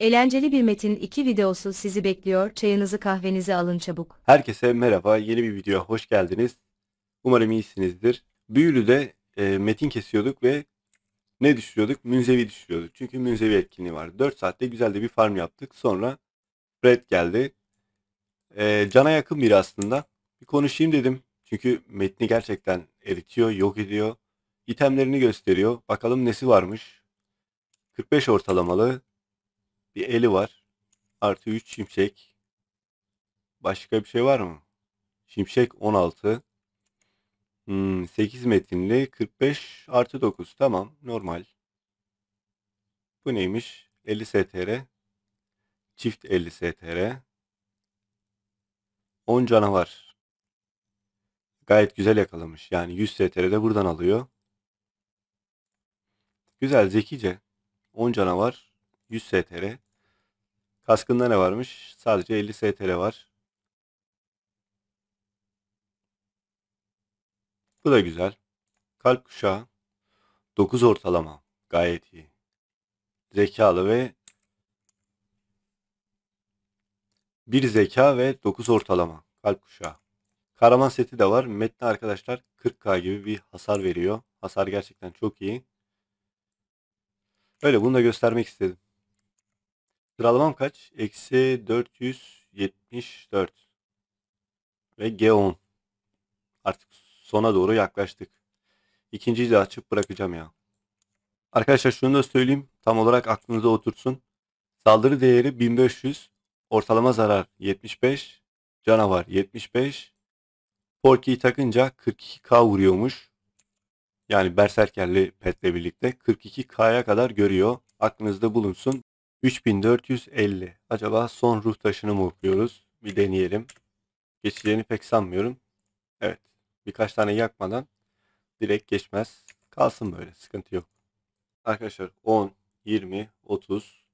Eğlenceli bir metin 2 videosu sizi bekliyor. Çayınızı kahvenizi alın çabuk. Herkese merhaba. Yeni bir videoya hoş geldiniz. Umarım iyisinizdir. Büyülü'de e, metin kesiyorduk ve ne düşürüyorduk? Münzevi düşürüyorduk. Çünkü münzevi etkinliği var. 4 saatte güzel de bir farm yaptık. Sonra Red geldi. E, cana yakın biri aslında. Bir konuşayım dedim. Çünkü metni gerçekten eritiyor, yok ediyor. İtemlerini gösteriyor. Bakalım nesi varmış. 45 ortalamalı. Bir eli var. Artı 3 şimşek. Başka bir şey var mı? Şimşek 16. Hmm, 8 metinli 45 artı 9. Tamam normal. Bu neymiş? 50 STR. Çift 50 STR. 10 canavar. Gayet güzel yakalamış. Yani 100 de buradan alıyor. Güzel zekice. 10 canavar 100 STR. Kaskında ne varmış? Sadece 50 STR var. Bu da güzel. Kalp kuşağı 9 ortalama. Gayet iyi. Zekalı ve bir zeka ve 9 ortalama. Kalp kuşağı. Karaman seti de var. Metni arkadaşlar 40k gibi bir hasar veriyor. Hasar gerçekten çok iyi. Öyle bunu da göstermek istedim. Sıralamam kaç? Eksi 474. Ve G10. Artık sona doğru yaklaştık. İkinciyi de açıp bırakacağım ya. Arkadaşlar şunu da söyleyeyim. Tam olarak aklınıza otursun. Saldırı değeri 1500. Ortalama zarar 75. Canavar 75. Porky'yi takınca 42k vuruyormuş. Yani berserkerli petle birlikte 42k'ya kadar görüyor. Aklınızda bulunsun. 3450. Acaba son ruh taşını mı okuyoruz? Bir deneyelim. Geçeceğini pek sanmıyorum. Evet. Birkaç tane yakmadan direkt geçmez. Kalsın böyle. Sıkıntı yok. Arkadaşlar 10, 20, 30,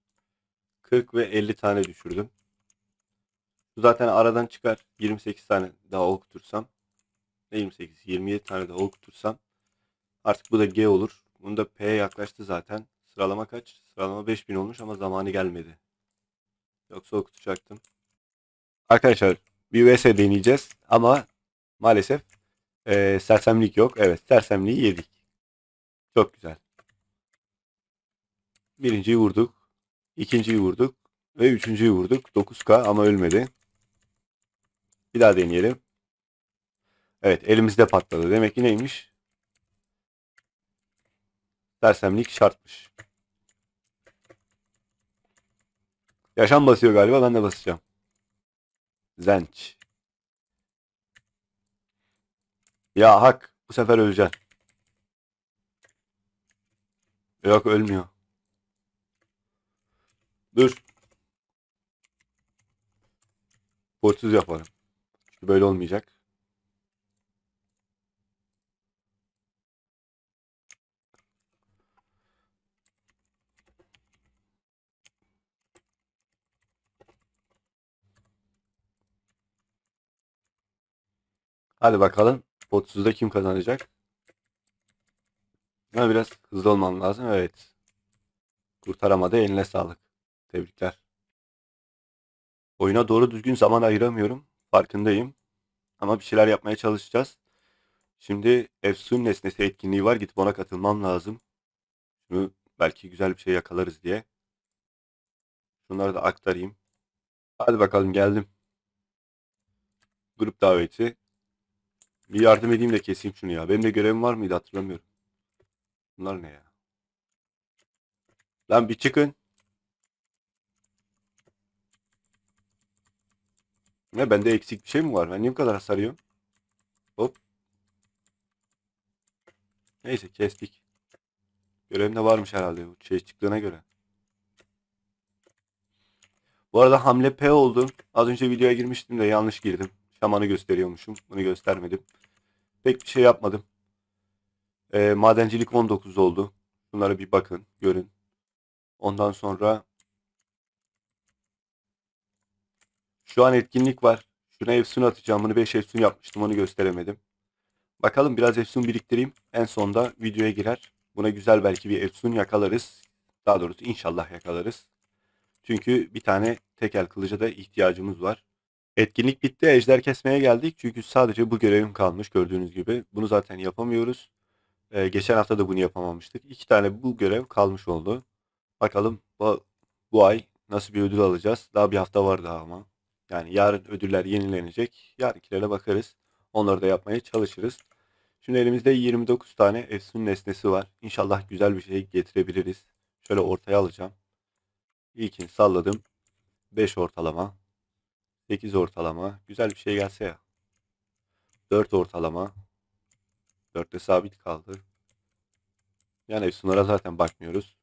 40 ve 50 tane düşürdüm. Bu zaten aradan çıkar. 28 tane daha okutursam. 28, 27 tane daha okutursam. Artık bu da G olur. Bunu da P'ye yaklaştı zaten. Sıralama kaç? Sıralama 5000 olmuş ama zamanı gelmedi. Yoksa okutacaktım. Arkadaşlar bir vs deneyeceğiz ama maalesef e, sersemlik yok. Evet sersemliği yedik. Çok güzel. Birinciyi vurduk. ikinciyi vurduk. Ve üçüncüyü vurduk. 9K ama ölmedi. Bir daha deneyelim. Evet elimizde patladı. Demek ki neymiş? Sersemlik şartmış. Yaşam basıyor galiba ben de basacağım. Zenç. Ya hak bu sefer öleceksin. Yok ölmüyor. Dur. Borçsuz yaparım. Çünkü böyle olmayacak. Hadi bakalım. Botsuzda kim kazanacak? Ben biraz hızlı olmam lazım. Evet. Kurtaramadı. Eline sağlık. Tebrikler. Oyuna doğru düzgün zaman ayıramıyorum. Farkındayım. Ama bir şeyler yapmaya çalışacağız. Şimdi Efsun nesnesi etkinliği var. Gidip ona katılmam lazım. Şunu belki güzel bir şey yakalarız diye. Şunları da aktarayım. Hadi bakalım geldim. Grup daveti. Bir yardım edeyim de keseyim şunu ya. Benim de görevim var mıydı hatırlamıyorum. Bunlar ne ya? Lan bir çıkın. Ne bende eksik bir şey mi var? Ben niye bu kadar hasar Hop. Neyse kestik. Görevimde varmış herhalde bu şey çıktığına göre. Bu arada hamle P oldu. Az önce videoya girmiştim de yanlış girdim. Şamanı gösteriyormuşum. Bunu göstermedim. Pek bir şey yapmadım. E, madencilik 19 oldu. Bunlara bir bakın, görün. Ondan sonra şu an etkinlik var. Şuna efsun atacağım. Bunu 5 efsun yapmıştım. Onu gösteremedim. Bakalım biraz efsun biriktireyim. En sonda videoya girer. Buna güzel belki bir efsun yakalarız. Daha doğrusu inşallah yakalarız. Çünkü bir tane tekel kılıca da ihtiyacımız var. Etkinlik bitti. Ejder kesmeye geldik. Çünkü sadece bu görevim kalmış gördüğünüz gibi. Bunu zaten yapamıyoruz. Ee, geçen hafta da bunu yapamamıştık. İki tane bu görev kalmış oldu. Bakalım bu, bu ay nasıl bir ödül alacağız. Daha bir hafta var daha ama. Yani yarın ödüller yenilenecek. Yarınkilere bakarız. Onları da yapmaya çalışırız. Şimdi elimizde 29 tane efsun nesnesi var. İnşallah güzel bir şey getirebiliriz. Şöyle ortaya alacağım. İlkini salladım. 5 ortalama. 8 ortalama. Güzel bir şey gelse ya. 4 ortalama. 4 de sabit kaldı. Yani sınıra zaten bakmıyoruz.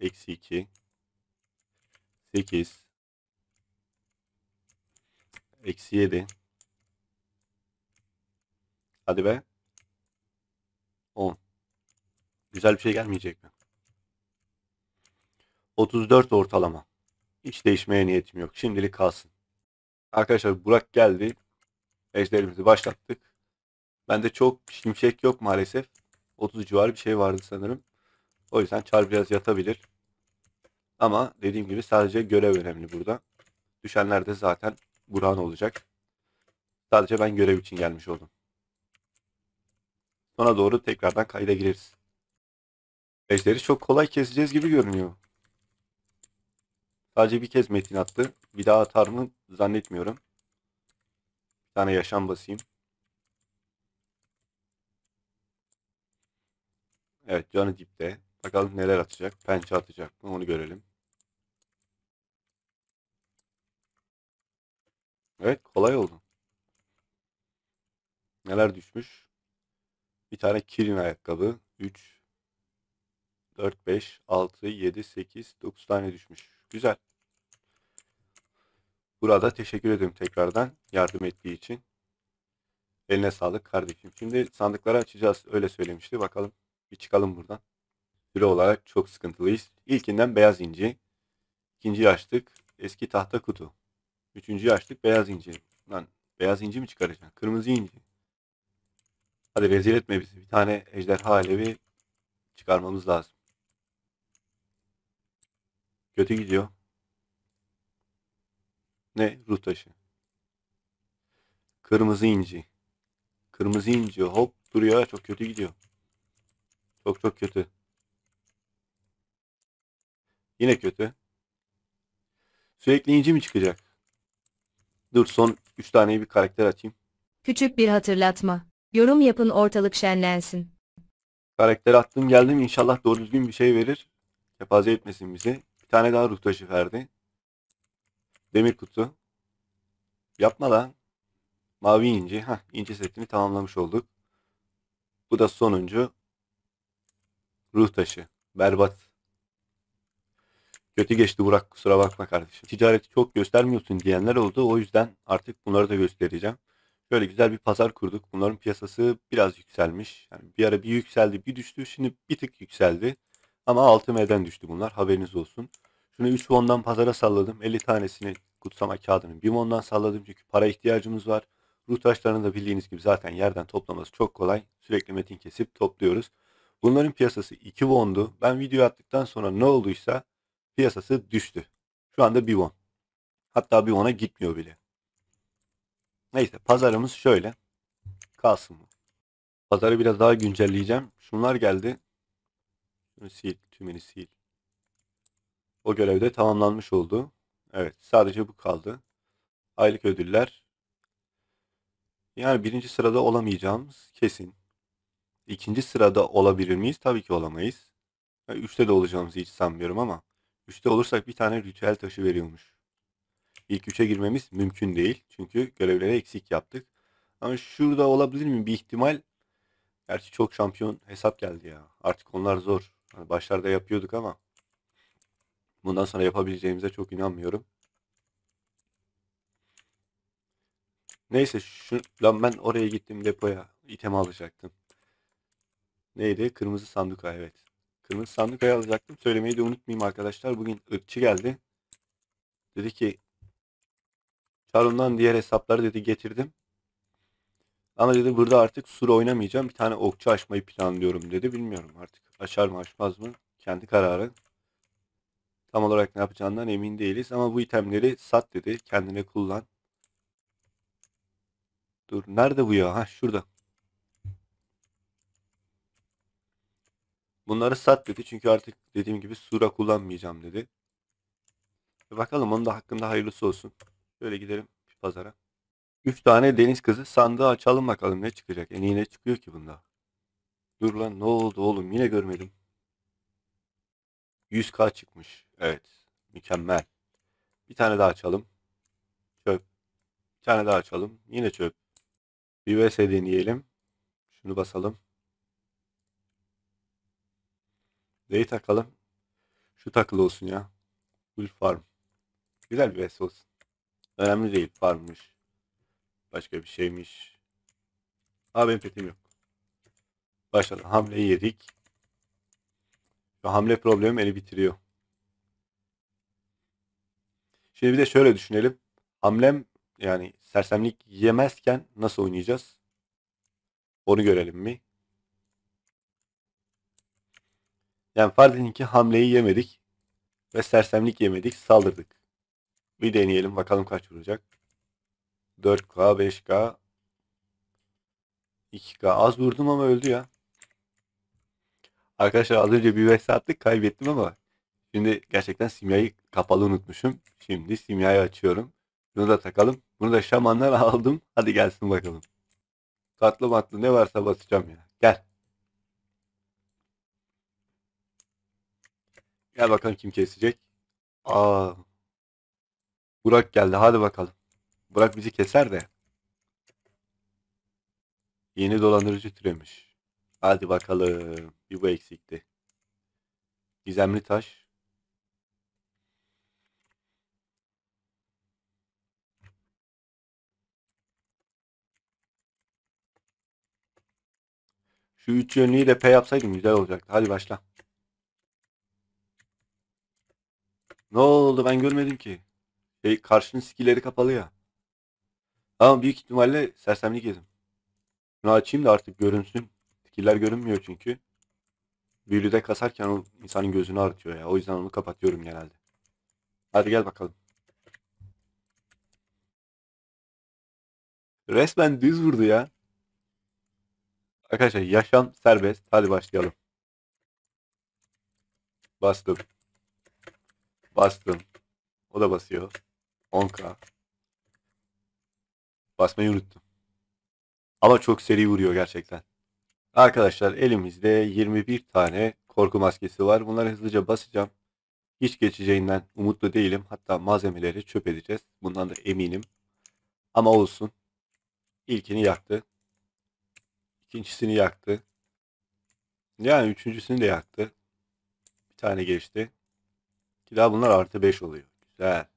Eksi 2. 8. Eksi 7. Hadi be. 10. Güzel bir şey gelmeyecek mi? 34 ortalama. Hiç değişmeye niyetim yok. Şimdilik kalsın. Arkadaşlar Burak geldi. Ejderimizi başlattık. Bende çok şimşek yok maalesef. 30 civarı bir şey vardı sanırım. O yüzden çar biraz yatabilir. Ama dediğim gibi sadece görev önemli burada. Düşenler de zaten Buran olacak. Sadece ben görev için gelmiş oldum. Sona doğru tekrardan kayda gireriz. Ejderi çok kolay keseceğiz gibi görünüyor. Sadece bir kez metin attı. Bir daha atar mı zannetmiyorum. Bir tane yaşam basayım. Evet canı dipte. Bakalım neler atacak. Pençe atacak mı onu görelim. Evet kolay oldu. Neler düşmüş? Bir tane Kirin ayakkabı. 3, 4, 5, 6, 7, 8, 9 tane düşmüş. Güzel. Burada teşekkür ediyorum tekrardan yardım ettiği için. Eline sağlık kardeşim. Şimdi sandıkları açacağız. Öyle söylemişti. Bakalım bir çıkalım buradan. Süre olarak çok sıkıntılıyız. İlkinden beyaz inci. İkinciyi açtık. Eski tahta kutu. Üçüncüyü açtık. Beyaz inci. Lan beyaz inci mi çıkaracaksın? Kırmızı inci. Hadi rezil etme bizi. Bir tane ejderha alevi çıkarmamız lazım. Kötü gidiyor. Ne? Ruh taşı. Kırmızı inci. Kırmızı inci. Hop duruyor. Çok kötü gidiyor. Çok çok kötü. Yine kötü. Sürekli inci mi çıkacak? Dur son 3 taneyi bir karakter açayım. Küçük bir hatırlatma. Yorum yapın ortalık şenlensin. Karakter attım geldim inşallah doğru düzgün bir şey verir. Kepaze etmesin bizi. Bir tane daha ruh taşı verdi. Demir kutu. Yapma lan. Mavi inci. Heh, inci setini tamamlamış olduk. Bu da sonuncu. Ruh taşı. Berbat. Kötü geçti Burak kusura bakma kardeşim. Ticareti çok göstermiyorsun diyenler oldu. O yüzden artık bunları da göstereceğim. Şöyle güzel bir pazar kurduk. Bunların piyasası biraz yükselmiş. Yani bir ara bir yükseldi bir düştü. Şimdi bir tık yükseldi. Ama 6M'den düştü bunlar. Haberiniz olsun. Şunu 3 won'dan pazara salladım. 50 tanesini kutsama kağıdının 1 won'dan salladım. Çünkü para ihtiyacımız var. Ruh taşlarını da bildiğiniz gibi zaten yerden toplaması çok kolay. Sürekli metin kesip topluyoruz. Bunların piyasası 2 won'du. Ben video attıktan sonra ne olduysa piyasası düştü. Şu anda 1 won. Hatta 1 won'a gitmiyor bile. Neyse pazarımız şöyle. Kalsın bu. Pazarı biraz daha güncelleyeceğim. Şunlar geldi. Şunu sil. Tümünü sil. O görev de tamamlanmış oldu. Evet sadece bu kaldı. Aylık ödüller. Yani birinci sırada olamayacağımız kesin. İkinci sırada olabilir miyiz? Tabii ki olamayız. Yani üçte de olacağımızı hiç sanmıyorum ama. Üçte olursak bir tane ritüel taşı veriyormuş. İlk üçe girmemiz mümkün değil. Çünkü görevleri eksik yaptık. Ama şurada olabilir mi bir ihtimal? Gerçi çok şampiyon hesap geldi ya. Artık onlar zor. Hani başlarda yapıyorduk ama. Bundan sonra yapabileceğimize çok inanmıyorum. Neyse şu lan ben oraya gittim depoya item alacaktım. Neydi? Kırmızı sanduka evet. Kırmızı sandukayı alacaktım. Söylemeyi de unutmayayım arkadaşlar. Bugün ırkçı geldi. Dedi ki Charon'dan diğer hesapları dedi getirdim. Ama dedi burada artık sur oynamayacağım. Bir tane okçu açmayı planlıyorum dedi. Bilmiyorum artık açar mı açmaz mı? Kendi kararı. Tam olarak ne yapacağından emin değiliz ama bu itemleri sat dedi. Kendine kullan. Dur nerede bu ya? Ha şurada. Bunları sat dedi çünkü artık dediğim gibi sura kullanmayacağım dedi. E, bakalım onun da hakkında hayırlısı olsun. Şöyle gidelim pazara. 3 tane deniz kızı sandığı açalım bakalım ne çıkacak. En iyi ne çıkıyor ki bunda? Dur lan ne oldu oğlum yine görmedim. 100k çıkmış. Evet. Mükemmel. Bir tane daha açalım. Çöp. Bir tane daha açalım. Yine çöp. Bir vs deneyelim. Şunu basalım. Neyi takalım? Şu takılı olsun ya. Full farm. Güzel bir vs olsun. Önemli değil. Farmmış. Başka bir şeymiş. Aa benim petim yok. Başladı. Hamleyi yedik. Şu hamle problemi beni bitiriyor. Şimdi bir de şöyle düşünelim. Hamlem yani sersemlik yemezken nasıl oynayacağız? Onu görelim mi? Yani farz edin ki hamleyi yemedik ve sersemlik yemedik saldırdık. Bir deneyelim bakalım kaç vuracak. 4K, 5K, 2K az vurdum ama öldü ya. Arkadaşlar az önce bir vs saatlik kaybettim ama Şimdi gerçekten simyayı kapalı unutmuşum. Şimdi simyayı açıyorum. Bunu da takalım. Bunu da şamanlar aldım. Hadi gelsin bakalım. Tatlı matlı ne varsa basacağım ya. Gel. Gel bakalım kim kesecek. Aa. Burak geldi. Hadi bakalım. Burak bizi keser de. Yeni dolandırıcı türemiş. Hadi bakalım. Bir bu eksikti. Gizemli taş. Şu üç yönlüyle P yapsaydım güzel olacaktı. Hadi başla. Ne oldu ben görmedim ki. Şey, karşının skilleri kapalı ya. Ama büyük ihtimalle sersemlik yedim. Şunu açayım da artık görünsün. Skiller görünmüyor çünkü. Büyülüde kasarken o insanın gözünü artıyor ya. O yüzden onu kapatıyorum genelde. Hadi gel bakalım. Resmen düz vurdu ya. Arkadaşlar yaşam serbest. Hadi başlayalım. Bastım. Bastım. O da basıyor. 10k. Basmayı unuttum. Ama çok seri vuruyor gerçekten. Arkadaşlar elimizde 21 tane korku maskesi var. Bunları hızlıca basacağım. Hiç geçeceğinden umutlu değilim. Hatta malzemeleri çöp edeceğiz. Bundan da eminim. Ama olsun. İlkini yaktı. İkincisini yaktı. Yani üçüncüsünü de yaktı. Bir tane geçti. Ki daha bunlar artı 5 oluyor. Güzel.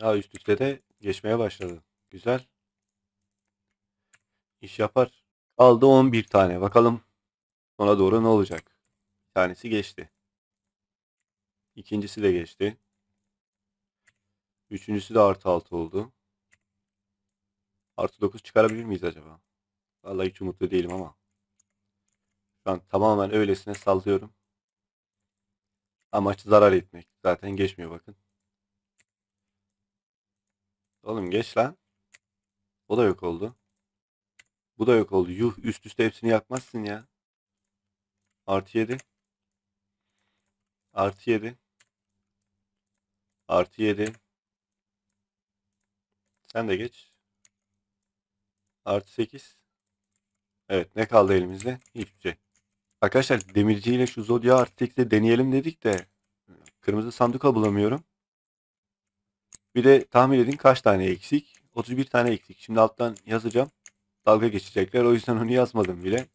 Ya üst üste de geçmeye başladı. Güzel. İş yapar. Aldı 11 tane. Bakalım ona doğru ne olacak? Bir tanesi geçti. İkincisi de geçti. Üçüncüsü de artı 6 oldu. Artı 9 çıkarabilir miyiz acaba? Vallahi hiç umutlu değilim ama. Şu an tamamen öylesine sallıyorum. Amaç zarar etmek. Zaten geçmiyor bakın. Oğlum geç lan. O da yok oldu. Bu da yok oldu. Yuh üst üste hepsini yakmazsın ya. Artı 7. Artı 7. Artı 7. Sen de geç. Artı 8. Evet ne kaldı elimizde? Hiçbir şey. Arkadaşlar demirciyle şu Zodya artı de deneyelim dedik de kırmızı sanduka bulamıyorum. Bir de tahmin edin kaç tane eksik? 31 tane eksik. Şimdi alttan yazacağım. Dalga geçecekler. O yüzden onu yazmadım bile.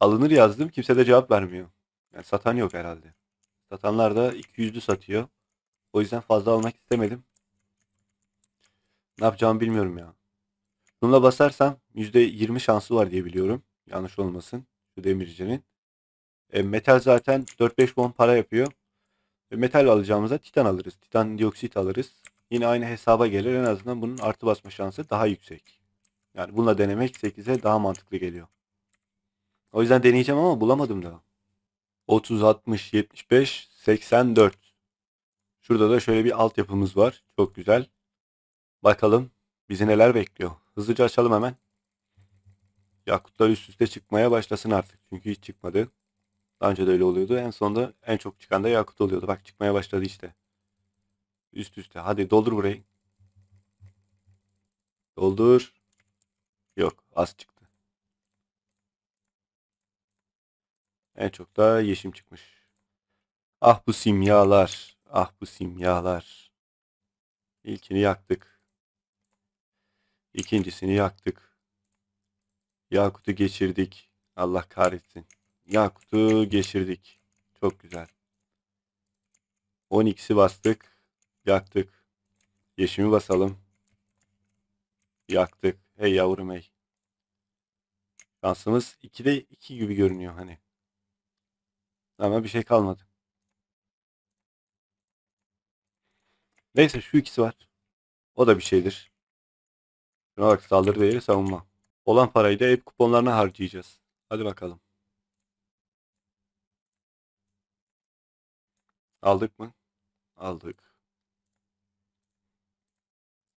Alınır yazdım. Kimse de cevap vermiyor. Yani satan yok herhalde. Satanlar da 200'lü satıyor. O yüzden fazla almak istemedim. Ne yapacağımı bilmiyorum ya. Bununla basarsam %20 şansı var diye biliyorum. Yanlış olmasın şu demircinin. E, metal zaten 4-5 bon para yapıyor. E, metal alacağımıza titan alırız. Titan dioksit alırız. Yine aynı hesaba gelir. En azından bunun artı basma şansı daha yüksek. Yani bununla denemek 8'e daha mantıklı geliyor. O yüzden deneyeceğim ama bulamadım daha. 30, 60, 75, 84. Şurada da şöyle bir altyapımız var. Çok güzel. Bakalım bizi neler bekliyor. Hızlıca açalım hemen. Yakutlar üst üste çıkmaya başlasın artık. Çünkü hiç çıkmadı. Daha önce de öyle oluyordu. En sonunda en çok çıkan da yakut oluyordu. Bak çıkmaya başladı işte. Üst üste. Hadi doldur burayı. Doldur. Yok az çıktı. En çok da yeşim çıkmış. Ah bu simyalar. Ah bu simyalar. İlkini yaktık. İkincisini yaktık. Yakut'u geçirdik. Allah kahretsin. Yakut'u geçirdik. Çok güzel. 10x'i bastık. Yaktık. Yeşimi basalım. Yaktık. Hey yavrum hey. Şansımız 2'de 2 gibi görünüyor hani. Ama bir şey kalmadı. Neyse şu ikisi var. O da bir şeydir. Şuna bak saldırı değeri savunma. Olan parayı da app kuponlarına harcayacağız. Hadi bakalım. Aldık mı? Aldık.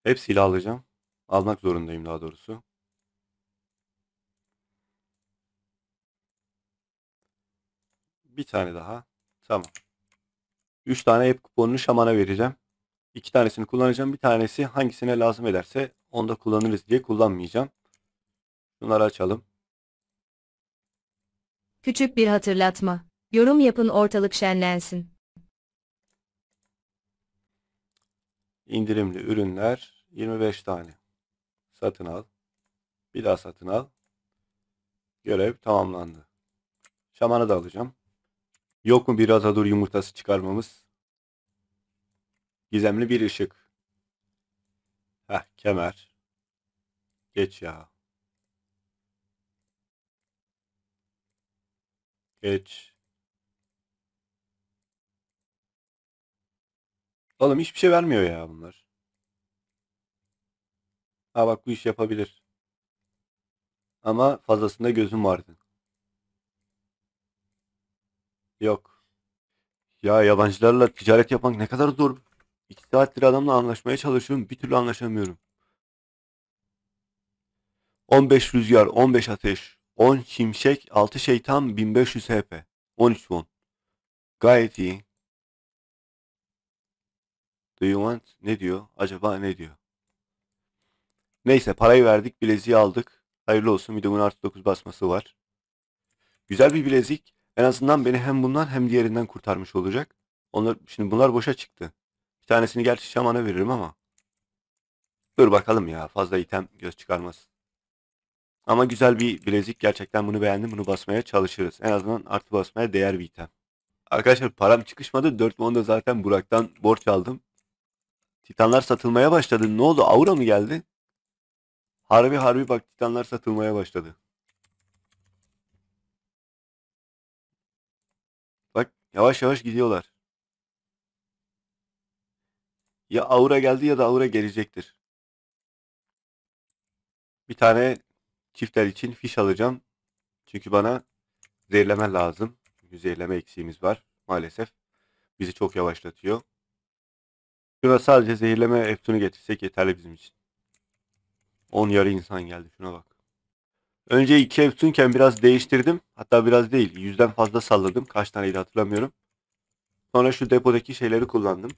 Hepsiyle alacağım. Almak zorundayım daha doğrusu. Bir tane daha. Tamam. 3 tane app kuponunu şamana vereceğim. 2 tanesini kullanacağım. Bir tanesi hangisine lazım ederse Onda kullanırız diye kullanmayacağım. Şunları açalım. Küçük bir hatırlatma. Yorum yapın ortalık şenlensin. İndirimli ürünler 25 tane. Satın al. Bir daha satın al. Görev tamamlandı. Şamanı da alacağım. Yok mu bir Atadur yumurtası çıkarmamız? Gizemli bir ışık. Heh, kemer. Geç ya. Geç. Oğlum hiçbir şey vermiyor ya bunlar. Ha bak bu iş yapabilir. Ama fazlasında gözüm vardı. Yok. Ya yabancılarla ticaret yapmak ne kadar zor. İki saattir adamla anlaşmaya çalışıyorum. Bir türlü anlaşamıyorum. 15 rüzgar, 15 ateş, 10 şimşek, 6 şeytan, 1500 HP. 13 won. Gayet iyi. Do you want? Ne diyor? Acaba ne diyor? Neyse parayı verdik. Bileziği aldık. Hayırlı olsun. Bir artı 9 basması var. Güzel bir bilezik. En azından beni hem bundan hem diğerinden kurtarmış olacak. Onlar şimdi bunlar boşa çıktı. Bir tanesini gerçi şamana veririm ama. Dur bakalım ya fazla item göz çıkarmasın. Ama güzel bir bilezik. Gerçekten bunu beğendim. Bunu basmaya çalışırız. En azından artı basmaya değer bir item. Arkadaşlar param çıkışmadı. 4 monda zaten Burak'tan borç aldım. Titanlar satılmaya başladı. Ne oldu? Aura mı geldi? Harbi harbi bak titanlar satılmaya başladı. Bak yavaş yavaş gidiyorlar. Ya aura geldi ya da aura gelecektir. Bir tane çiftler için fiş alacağım. Çünkü bana zehirleme lazım. Çünkü zehirleme eksiğimiz var maalesef. Bizi çok yavaşlatıyor. Şuna sadece zehirleme Eftun'u getirsek yeterli bizim için. 10 yarı insan geldi şuna bak. Önce 2 Eftun'ken biraz değiştirdim. Hatta biraz değil. Yüzden fazla salladım. Kaç taneydi hatırlamıyorum. Sonra şu depodaki şeyleri kullandım.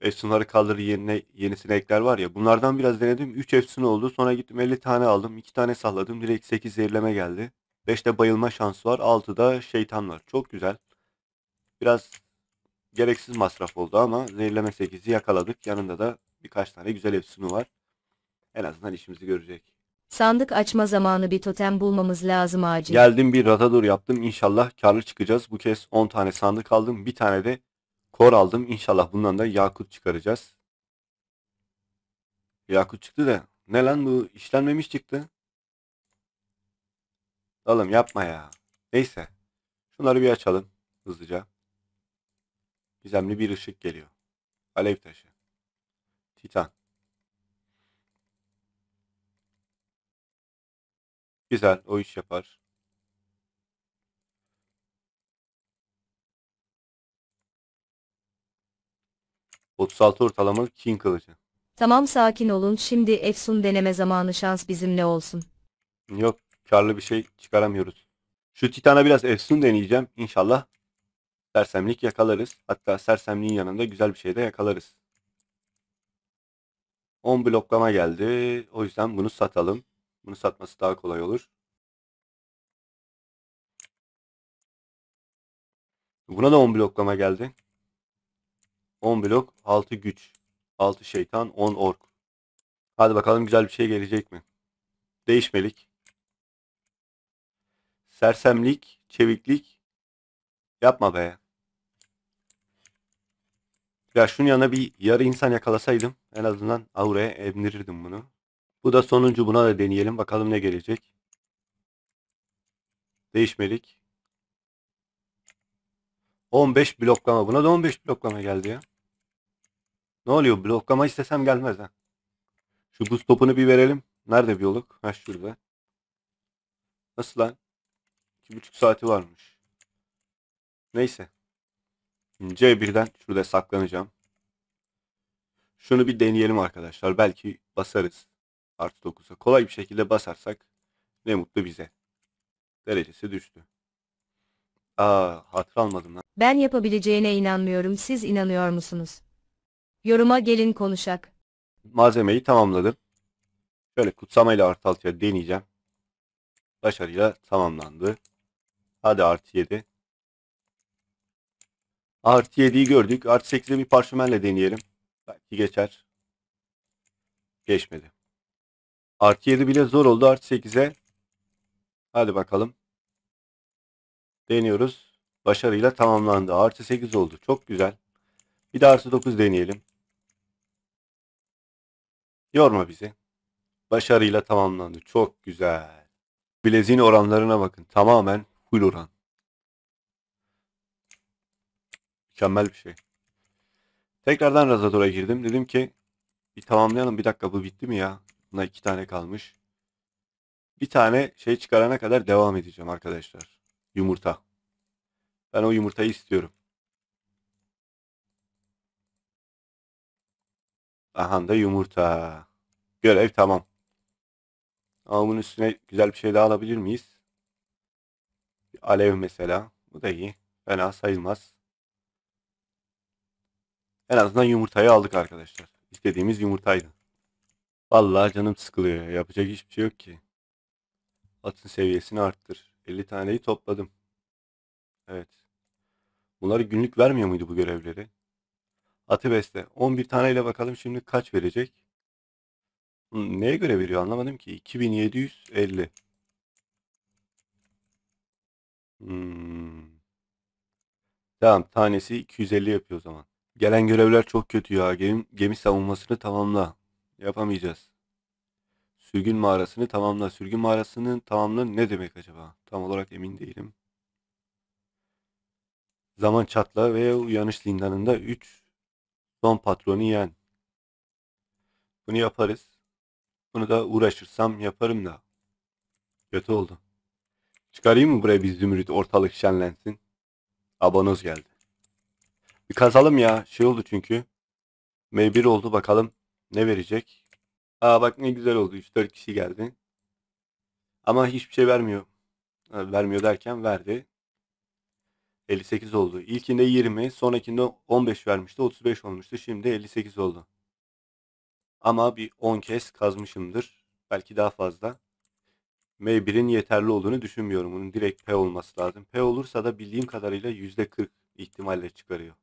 Efsunları kaldırır yerine yenisini ekler var ya. Bunlardan biraz denedim. 3 Efsun oldu. Sonra gittim 50 tane aldım. 2 tane salladım. Direkt 8 zehirleme geldi. 5'te bayılma şansı var. 6'da şeytan var. Çok güzel. Biraz gereksiz masraf oldu ama zehirleme 8'i yakaladık. Yanında da birkaç tane güzel Efsun'u var. En azından işimizi görecek. Sandık açma zamanı bir totem bulmamız lazım acil. Geldim bir ratador yaptım. İnşallah karlı çıkacağız. Bu kez 10 tane sandık aldım. Bir tane de Kor aldım. İnşallah bundan da yakut çıkaracağız. Yakut çıktı da. Ne lan bu işlenmemiş çıktı. Oğlum yapma ya. Neyse. Şunları bir açalım. Hızlıca. Gizemli bir ışık geliyor. Alev taşı. Titan. Güzel. O iş yapar. 36 ortalama King kılıcı. Tamam sakin olun şimdi Efsun deneme zamanı şans bizimle olsun. Yok karlı bir şey çıkaramıyoruz. Şu Titan'a biraz Efsun deneyeceğim inşallah. Sersemlik yakalarız. Hatta sersemliğin yanında güzel bir şey de yakalarız. 10 bloklama geldi. O yüzden bunu satalım. Bunu satması daha kolay olur. Buna da 10 bloklama geldi. 10 blok, 6 güç. 6 şeytan, 10 ork. Hadi bakalım güzel bir şey gelecek mi? Değişmelik. Sersemlik, çeviklik. Yapma be. Ya şunun yanına bir yarı insan yakalasaydım en azından auraya emdirirdim bunu. Bu da sonuncu buna da deneyelim bakalım ne gelecek. Değişmelik. 15 bloklama buna da 15 bloklama geldi ya. Ne oluyor? Bloklama istesem gelmez ha. Şu buz topunu bir verelim. Nerede biyolog? Ha şurada. Nasıl lan? İki buçuk saati varmış. Neyse. C1'den şurada saklanacağım. Şunu bir deneyelim arkadaşlar. Belki basarız. Artı 9'a. Kolay bir şekilde basarsak ne mutlu bize. Derecesi düştü. Aa hatır almadım lan. Ben yapabileceğine inanmıyorum. Siz inanıyor musunuz? Yoruma gelin konuşak. Malzemeyi tamamladım. Şöyle kutsamayla artı 6'ya deneyeceğim. Başarıyla tamamlandı. Hadi artı yedi. Artı yediyi gördük. Artı sekize bir parşömenle deneyelim. Belki geçer. Geçmedi. Artı yedi bile zor oldu. Artı sekize. Hadi bakalım. Deniyoruz. Başarıyla tamamlandı. Artı sekiz oldu. Çok güzel. Bir de artı dokuz deneyelim. Yorma bizi. Başarıyla tamamlandı. Çok güzel. Bileziğin oranlarına bakın. Tamamen full oran. Mükemmel bir şey. Tekrardan Razator'a girdim. Dedim ki bir tamamlayalım. Bir dakika bu bitti mi ya? Buna iki tane kalmış. Bir tane şey çıkarana kadar devam edeceğim arkadaşlar. Yumurta. Ben o yumurtayı istiyorum. Aha da yumurta. Görev tamam. Ama bunun üstüne güzel bir şey daha alabilir miyiz? Bir alev mesela. Bu da iyi. Fena sayılmaz. En azından yumurtayı aldık arkadaşlar. İstediğimiz yumurtaydı. Vallahi canım sıkılıyor. Yapacak hiçbir şey yok ki. Atın seviyesini arttır. 50 taneyi topladım. Evet. Bunları günlük vermiyor muydu bu görevleri? Atı beste. 11 taneyle bakalım şimdi kaç verecek? neye göre veriyor anlamadım ki. 2750. Hmm. Tamam tanesi 250 yapıyor o zaman. Gelen görevler çok kötü ya. Gemi, gemi savunmasını tamamla. Yapamayacağız. Sürgün mağarasını tamamla. Sürgün mağarasının tamamlığı ne demek acaba? Tam olarak emin değilim. Zaman çatla ve uyanış zindanında 3 son patronu yen. Bunu yaparız da uğraşırsam yaparım da. Kötü oldu. Çıkarayım mı buraya bir zümrüt ortalık şenlensin? Abonoz geldi. Bir kazalım ya. Şey oldu çünkü. M1 oldu bakalım. Ne verecek? Aa bak ne güzel oldu. 3-4 kişi geldi. Ama hiçbir şey vermiyor. Vermiyor derken verdi. 58 oldu. İlkinde 20, sonrakinde 15 vermişti. 35 olmuştu. Şimdi 58 oldu. Ama bir 10 kez kazmışımdır. Belki daha fazla. M1'in yeterli olduğunu düşünmüyorum. Bunun direkt P olması lazım. P olursa da bildiğim kadarıyla %40 ihtimalle çıkarıyor.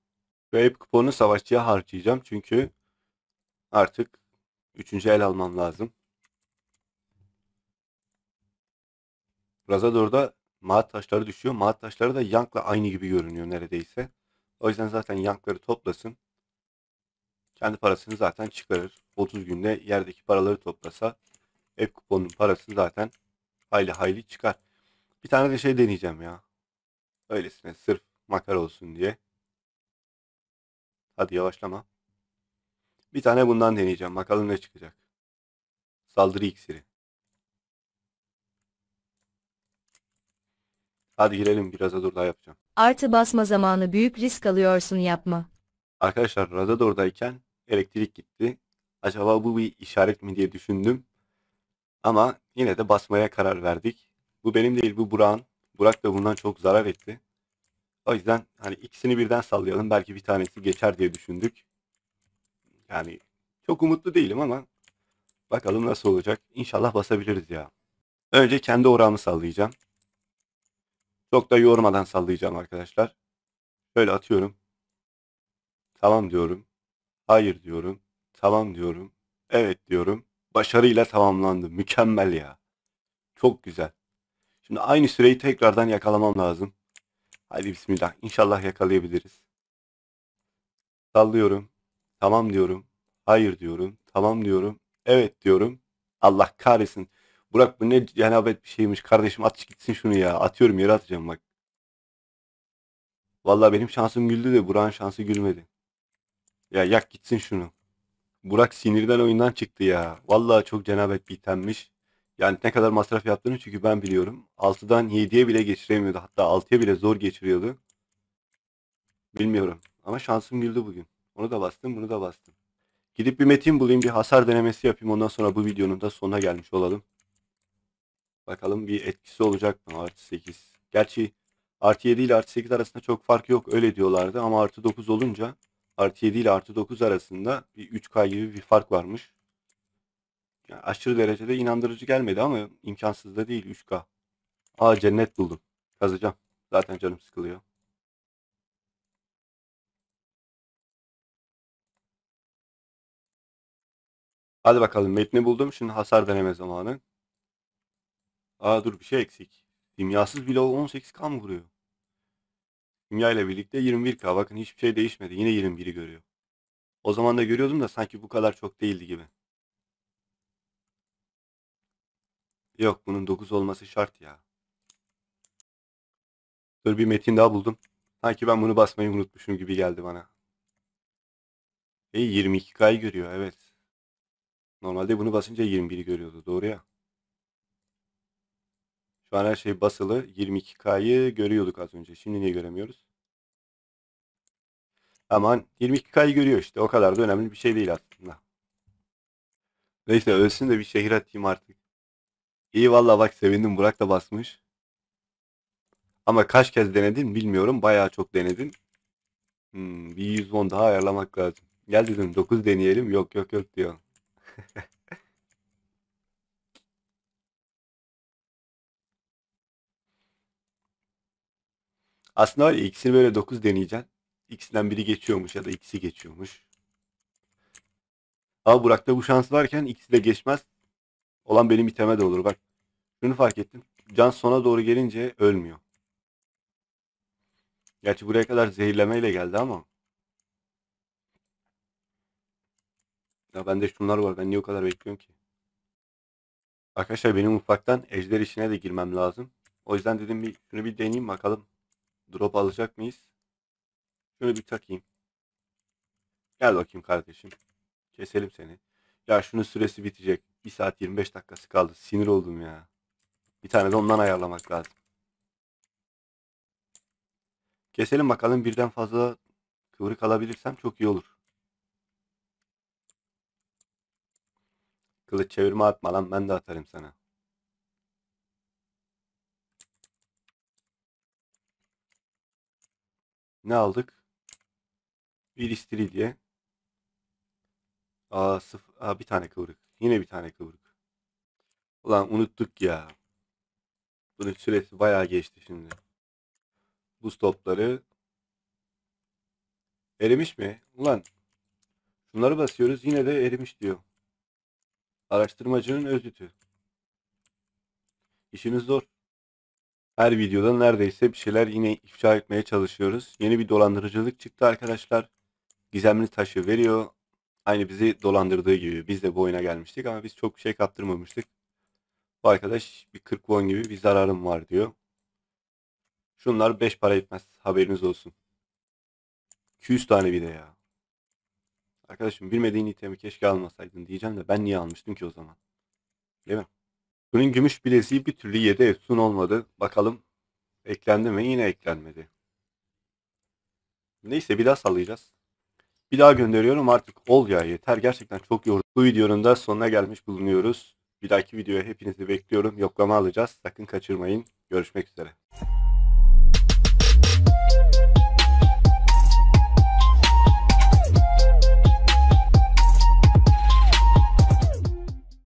Ve hep kuponu savaşçıya harcayacağım. Çünkü artık 3. el almam lazım. Razador'da maat taşları düşüyor. Maat taşları da Yank'la aynı gibi görünüyor neredeyse. O yüzden zaten Yank'ları toplasın kendi parasını zaten çıkarır. 30 günde yerdeki paraları toplasa app kuponunun parasını zaten hayli hayli çıkar. Bir tane de şey deneyeceğim ya. Öylesine sırf makar olsun diye. Hadi yavaşlama. Bir tane bundan deneyeceğim. Bakalım ne çıkacak. Saldırı iksiri. Hadi girelim biraz dur yapacağım. Artı basma zamanı büyük risk alıyorsun yapma. Arkadaşlar Razador'dayken elektrik gitti. Acaba bu bir işaret mi diye düşündüm. Ama yine de basmaya karar verdik. Bu benim değil bu Burak'ın. Burak da bundan çok zarar etti. O yüzden hani ikisini birden sallayalım. Belki bir tanesi geçer diye düşündük. Yani çok umutlu değilim ama bakalım nasıl olacak. İnşallah basabiliriz ya. Önce kendi oramı sallayacağım. Çok da yormadan sallayacağım arkadaşlar. Böyle atıyorum. Tamam diyorum. Hayır diyorum. Tamam diyorum. Evet diyorum. Başarıyla tamamlandı. Mükemmel ya. Çok güzel. Şimdi aynı süreyi tekrardan yakalamam lazım. Hadi bismillah. İnşallah yakalayabiliriz. Sallıyorum. Tamam diyorum. Hayır diyorum. Tamam diyorum. Evet diyorum. Allah kahretsin. Burak bu ne cenabet bir şeymiş kardeşim at gitsin şunu ya. Atıyorum yere atacağım bak. Vallahi benim şansım güldü de Burak'ın şansı gülmedi. Ya yak gitsin şunu. Burak sinirden oyundan çıktı ya. Vallahi çok cenabet bitenmiş. Yani ne kadar masraf yaptığını çünkü ben biliyorum. 6'dan 7'ye bile geçiremiyordu. Hatta 6'ya bile zor geçiriyordu. Bilmiyorum. Ama şansım güldü bugün. Onu da bastım, bunu da bastım. Gidip bir metin bulayım, bir hasar denemesi yapayım. Ondan sonra bu videonun da sonuna gelmiş olalım. Bakalım bir etkisi olacak mı artı 8. Gerçi artı 7 ile artı 8 arasında çok fark yok öyle diyorlardı ama artı 9 olunca artı 7 ile artı 9 arasında bir 3K gibi bir fark varmış. Yani aşırı derecede inandırıcı gelmedi ama imkansız da değil 3K. Aa cennet buldum. Kazacağım. Zaten canım sıkılıyor. Hadi bakalım metni buldum. Şimdi hasar deneme zamanı. Aa dur bir şey eksik. Simyasız bile 18K mı vuruyor? Simya ile birlikte 21K. Bakın hiçbir şey değişmedi. Yine 21'i görüyor. O zaman da görüyordum da sanki bu kadar çok değildi gibi. Yok bunun 9 olması şart ya. Dur bir metin daha buldum. Sanki ben bunu basmayı unutmuşum gibi geldi bana. E 22K'yı görüyor evet. Normalde bunu basınca 21'i görüyordu doğru ya. Şu an her şey basılı. 22K'yı görüyorduk az önce. Şimdi niye göremiyoruz? Aman 22K'yı görüyor işte. O kadar da önemli bir şey değil aslında. Neyse ölsün de bir şehir atayım artık. İyi valla bak sevindim Burak da basmış. Ama kaç kez denedin bilmiyorum. Bayağı çok denedin. Hmm, bir 110 daha ayarlamak lazım. Gel dedim 9 deneyelim. Yok yok yok diyor. Aslında var ya ikisini böyle 9 deneyeceksin. İkisinden biri geçiyormuş ya da ikisi geçiyormuş. Ama Burak'ta bu şans varken ikisi de geçmez. Olan benim iteme de olur. Bak şunu fark ettim. Can sona doğru gelince ölmüyor. Gerçi buraya kadar zehirlemeyle geldi ama. Ya bende şunlar var. Ben niye o kadar bekliyorum ki? Arkadaşlar benim ufaktan ejder işine de girmem lazım. O yüzden dedim bir şunu bir deneyeyim bakalım. Drop alacak mıyız? Şunu bir takayım. Gel bakayım kardeşim. Keselim seni. Ya şunun süresi bitecek. 1 saat 25 dakikası kaldı. Sinir oldum ya. Bir tane de ondan ayarlamak lazım. Keselim bakalım birden fazla kıvrık alabilirsem çok iyi olur. Kılıç çevirme atma lan ben de atarım sana. Ne aldık? Bir istiridye. Aa, aa bir tane kıvrık. Yine bir tane kıvrık. Ulan unuttuk ya. Bunun süresi bayağı geçti şimdi. Buz topları. Erimiş mi? Ulan Bunları basıyoruz yine de erimiş diyor. Araştırmacının özütü. İşimiz zor. Her videoda neredeyse bir şeyler yine ifşa etmeye çalışıyoruz. Yeni bir dolandırıcılık çıktı arkadaşlar. Gizemli taşı veriyor. Aynı bizi dolandırdığı gibi. Biz de bu oyuna gelmiştik ama biz çok bir şey kaptırmamıştık. Bu arkadaş bir 40 won gibi bir zararım var diyor. Şunlar 5 para etmez. Haberiniz olsun. 200 tane bir de ya. Arkadaşım bilmediğin itemi keşke almasaydın diyeceğim de ben niye almıştım ki o zaman? Değil mi? Bunun gümüş bileziği bir türlü yere efsun olmadı. Bakalım eklendi mi? Yine eklenmedi. Neyse bir daha sallayacağız. Bir daha gönderiyorum artık ol ya yeter. Gerçekten çok yoruldum. Bu videonun da sonuna gelmiş bulunuyoruz. Bir dahaki videoya hepinizi bekliyorum. Yoklama alacağız. Sakın kaçırmayın. Görüşmek üzere.